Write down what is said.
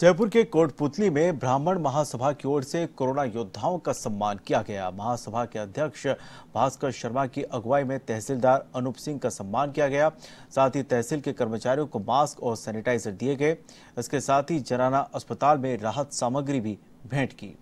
जयपुर के कोटपुतली में ब्राह्मण महासभा की ओर से कोरोना योद्धाओं का सम्मान किया गया महासभा के अध्यक्ष भास्कर शर्मा की अगुवाई में तहसीलदार अनूप सिंह का सम्मान किया गया साथ ही तहसील के कर्मचारियों को मास्क और सैनिटाइजर दिए गए इसके साथ ही जनाना अस्पताल में राहत सामग्री भी भेंट की